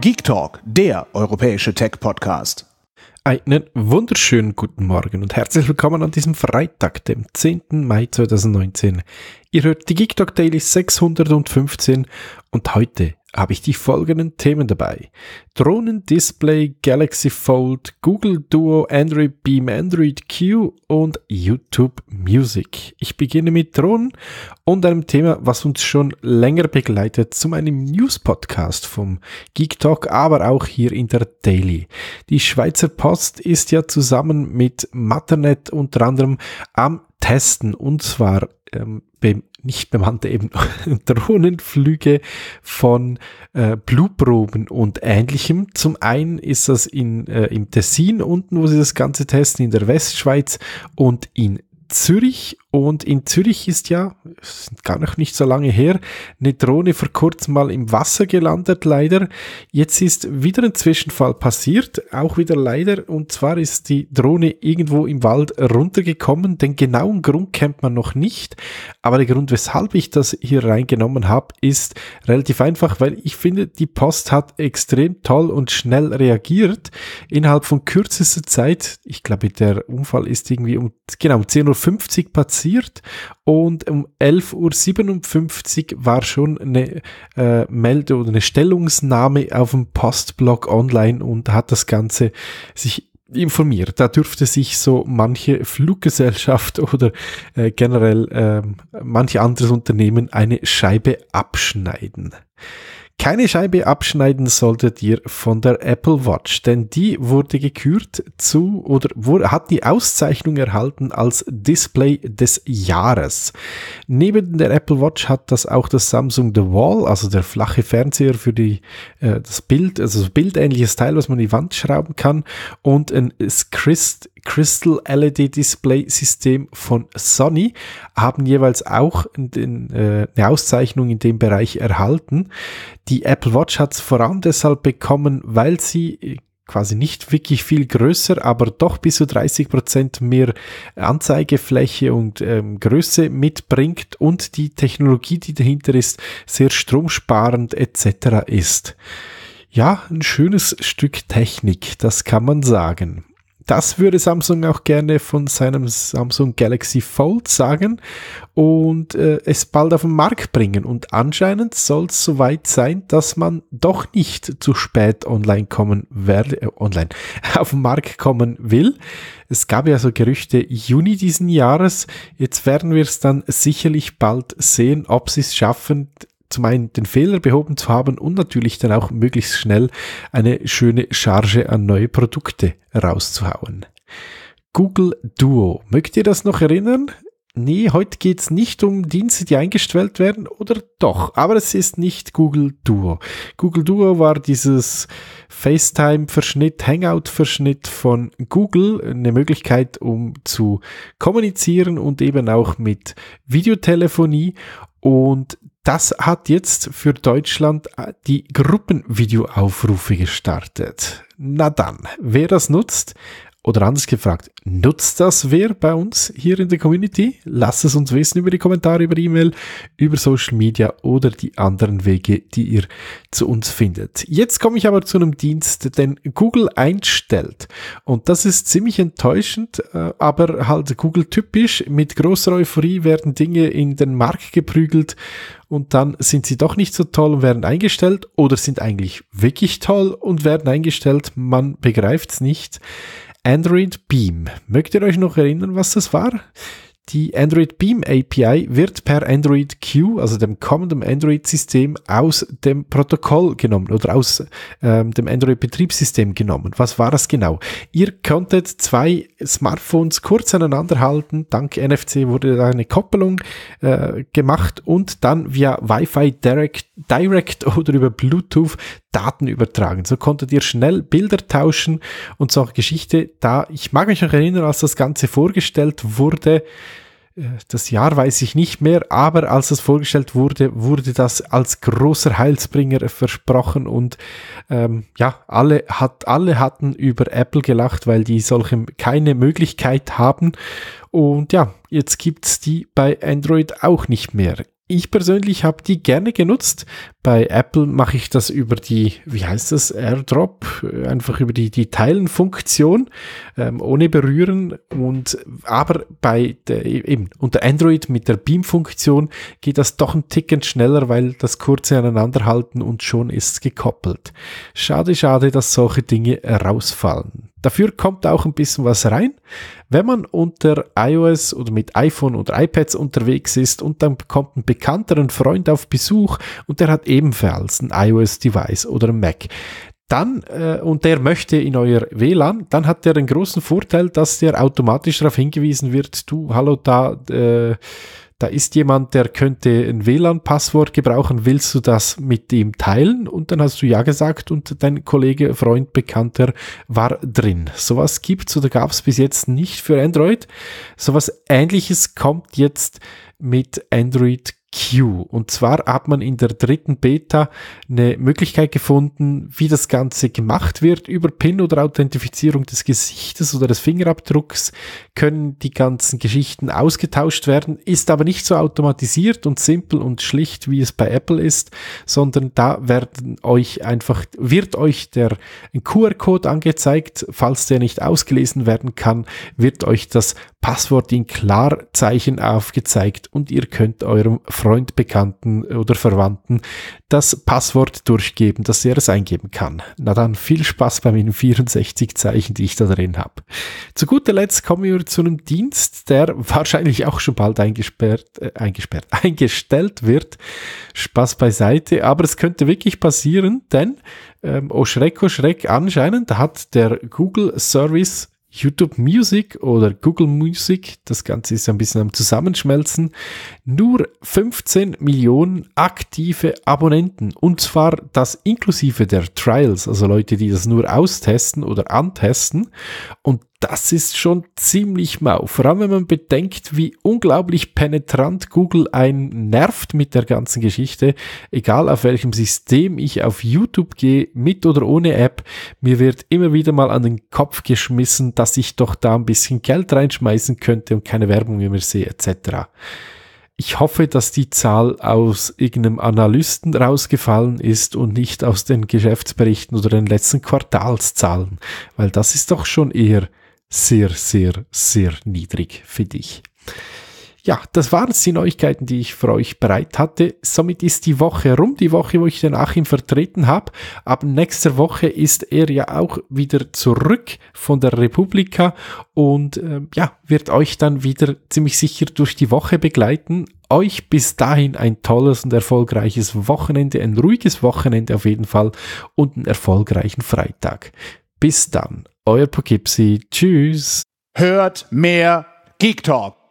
Geek Talk, der europäische Tech-Podcast. Einen wunderschönen guten Morgen und herzlich willkommen an diesem Freitag, dem 10. Mai 2019. Ihr hört die Geek Talk Daily 615 und heute habe ich die folgenden Themen dabei. Drohnen-Display, Galaxy Fold, Google Duo, Android Beam, Android Q und YouTube Music. Ich beginne mit Drohnen und einem Thema, was uns schon länger begleitet, zu meinem News-Podcast vom Geek Talk, aber auch hier in der Daily. Die Schweizer Post ist ja zusammen mit Matternet unter anderem am Testen und zwar ähm, nicht bemannte eben Drohnenflüge von äh, Blutproben und ähnlichem. Zum einen ist das in, äh, im Tessin unten, wo sie das Ganze testen, in der Westschweiz und in Zürich und in Zürich ist ja, ist gar noch nicht so lange her, eine Drohne vor kurzem mal im Wasser gelandet, leider. Jetzt ist wieder ein Zwischenfall passiert, auch wieder leider, und zwar ist die Drohne irgendwo im Wald runtergekommen. Den genauen Grund kennt man noch nicht, aber der Grund, weshalb ich das hier reingenommen habe, ist relativ einfach, weil ich finde, die Post hat extrem toll und schnell reagiert. Innerhalb von kürzester Zeit, ich glaube, der Unfall ist irgendwie um, genau, um 10.15 Uhr 11.50 passiert und um 11.57 Uhr war schon eine äh, Meldung oder eine Stellungsnahme auf dem Postblog online und hat das Ganze sich informiert. Da dürfte sich so manche Fluggesellschaft oder äh, generell äh, manche anderes Unternehmen eine Scheibe abschneiden. Keine Scheibe abschneiden solltet ihr von der Apple Watch, denn die wurde gekürt zu oder wurde, hat die Auszeichnung erhalten als Display des Jahres. Neben der Apple Watch hat das auch das Samsung The Wall, also der flache Fernseher für die, äh, das Bild, also so bildähnliches Teil, was man in die Wand schrauben kann, und ein Christ Crystal LED Display System von Sony, haben jeweils auch den, äh, eine Auszeichnung in dem Bereich erhalten. Die Apple Watch hat es vor allem deshalb bekommen, weil sie äh, quasi nicht wirklich viel größer, aber doch bis zu 30 Prozent mehr Anzeigefläche und ähm, Größe mitbringt und die Technologie, die dahinter ist, sehr stromsparend etc. ist. Ja, ein schönes Stück Technik, das kann man sagen das würde Samsung auch gerne von seinem Samsung Galaxy Fold sagen und äh, es bald auf den Markt bringen. Und anscheinend soll es soweit sein, dass man doch nicht zu spät online kommen werde, äh, online auf den Markt kommen will. Es gab ja so Gerüchte Juni diesen Jahres. Jetzt werden wir es dann sicherlich bald sehen, ob sie es schaffen, zum einen den Fehler behoben zu haben und natürlich dann auch möglichst schnell eine schöne Charge an neue Produkte rauszuhauen. Google Duo. Mögt ihr das noch erinnern? Nee, heute geht's nicht um Dienste, die eingestellt werden, oder doch? Aber es ist nicht Google Duo. Google Duo war dieses FaceTime-Verschnitt, Hangout-Verschnitt von Google, eine Möglichkeit, um zu kommunizieren und eben auch mit Videotelefonie. Und das hat jetzt für Deutschland äh, die Gruppenvideoaufrufe gestartet. Na dann, wer das nutzt, oder anders gefragt, nutzt das wer bei uns hier in der Community? Lasst es uns wissen über die Kommentare, über E-Mail, über Social Media oder die anderen Wege, die ihr zu uns findet. Jetzt komme ich aber zu einem Dienst, den Google einstellt. Und das ist ziemlich enttäuschend, äh, aber halt Google typisch. Mit großer Euphorie werden Dinge in den Markt geprügelt und dann sind sie doch nicht so toll und werden eingestellt oder sind eigentlich wirklich toll und werden eingestellt. Man begreift es nicht. Android Beam. Mögt ihr euch noch erinnern, was das war? Die Android Beam API wird per Android Q, also dem kommenden Android-System, aus dem Protokoll genommen oder aus ähm, dem Android-Betriebssystem genommen. Was war das genau? Ihr konntet zwei Smartphones kurz aneinander halten. Dank NFC wurde da eine Koppelung äh, gemacht und dann via Wi-Fi direct, direct oder über Bluetooth Daten übertragen. So konntet ihr schnell Bilder tauschen und so auch Geschichte. Da, ich mag mich noch erinnern, als das Ganze vorgestellt wurde, äh, das Jahr weiß ich nicht mehr, aber als das vorgestellt wurde, wurde das als großer Heilsbringer versprochen und ähm, ja, alle, hat, alle hatten über Apple gelacht, weil die solche keine Möglichkeit haben. Und ja, jetzt gibt's die bei Android auch nicht mehr ich persönlich habe die gerne genutzt. Bei Apple mache ich das über die, wie heißt das, AirDrop, äh, einfach über die, die Teilenfunktion, ähm, ohne berühren. Und aber bei der, eben unter Android mit der Beam-Funktion geht das doch ein Ticken schneller, weil das kurze aneinanderhalten und schon ist gekoppelt. Schade, schade, dass solche Dinge rausfallen. Dafür kommt auch ein bisschen was rein. Wenn man unter iOS oder mit iPhone oder iPads unterwegs ist und dann kommt ein Bekannter, ein Freund auf Besuch und der hat ebenfalls ein iOS-Device oder ein Mac, dann äh, und der möchte in euer WLAN, dann hat der den großen Vorteil, dass der automatisch darauf hingewiesen wird, du, hallo da, äh, da ist jemand, der könnte ein WLAN-Passwort gebrauchen, willst du das mit ihm teilen? Und dann hast du ja gesagt und dein Kollege, Freund, Bekannter war drin. Sowas gibt es oder gab es bis jetzt nicht für Android. Sowas ähnliches kommt jetzt mit Android Q. Und zwar hat man in der dritten Beta eine Möglichkeit gefunden, wie das Ganze gemacht wird. Über PIN oder Authentifizierung des Gesichtes oder des Fingerabdrucks können die ganzen Geschichten ausgetauscht werden, ist aber nicht so automatisiert und simpel und schlicht, wie es bei Apple ist, sondern da werden euch einfach, wird euch der QR-Code angezeigt, falls der nicht ausgelesen werden kann, wird euch das Passwort in Klarzeichen aufgezeigt und ihr könnt eurem Freund, Bekannten oder Verwandten das Passwort durchgeben, dass er es eingeben kann. Na dann viel Spaß bei meinen 64 Zeichen, die ich da drin habe. Zu guter Letzt kommen wir zu einem Dienst, der wahrscheinlich auch schon bald eingesperrt, äh, eingesperrt, eingestellt wird. Spaß beiseite, aber es könnte wirklich passieren, denn ähm, oh Schreck, oh Schreck, anscheinend hat der Google Service YouTube Music oder Google Music, das Ganze ist ein bisschen am Zusammenschmelzen, nur 15 Millionen aktive Abonnenten. Und zwar das inklusive der Trials, also Leute, die das nur austesten oder antesten. Und das ist schon ziemlich mau. Vor allem, wenn man bedenkt, wie unglaublich penetrant Google einen nervt mit der ganzen Geschichte. Egal auf welchem System ich auf YouTube gehe, mit oder ohne App, mir wird immer wieder mal an den Kopf geschmissen, dass ich doch da ein bisschen Geld reinschmeißen könnte und keine Werbung mehr sehe, etc. Ich hoffe, dass die Zahl aus irgendeinem Analysten rausgefallen ist und nicht aus den Geschäftsberichten oder den letzten Quartalszahlen, weil das ist doch schon eher sehr, sehr, sehr niedrig, für dich. Ja, das waren die Neuigkeiten, die ich für euch bereit hatte. Somit ist die Woche rum, die Woche, wo ich den Achim vertreten habe. Ab nächster Woche ist er ja auch wieder zurück von der Republika und äh, ja, wird euch dann wieder ziemlich sicher durch die Woche begleiten. Euch bis dahin ein tolles und erfolgreiches Wochenende, ein ruhiges Wochenende auf jeden Fall und einen erfolgreichen Freitag. Bis dann. Euer Poughkeepsie. Tschüss. Hört mehr Geek Talk.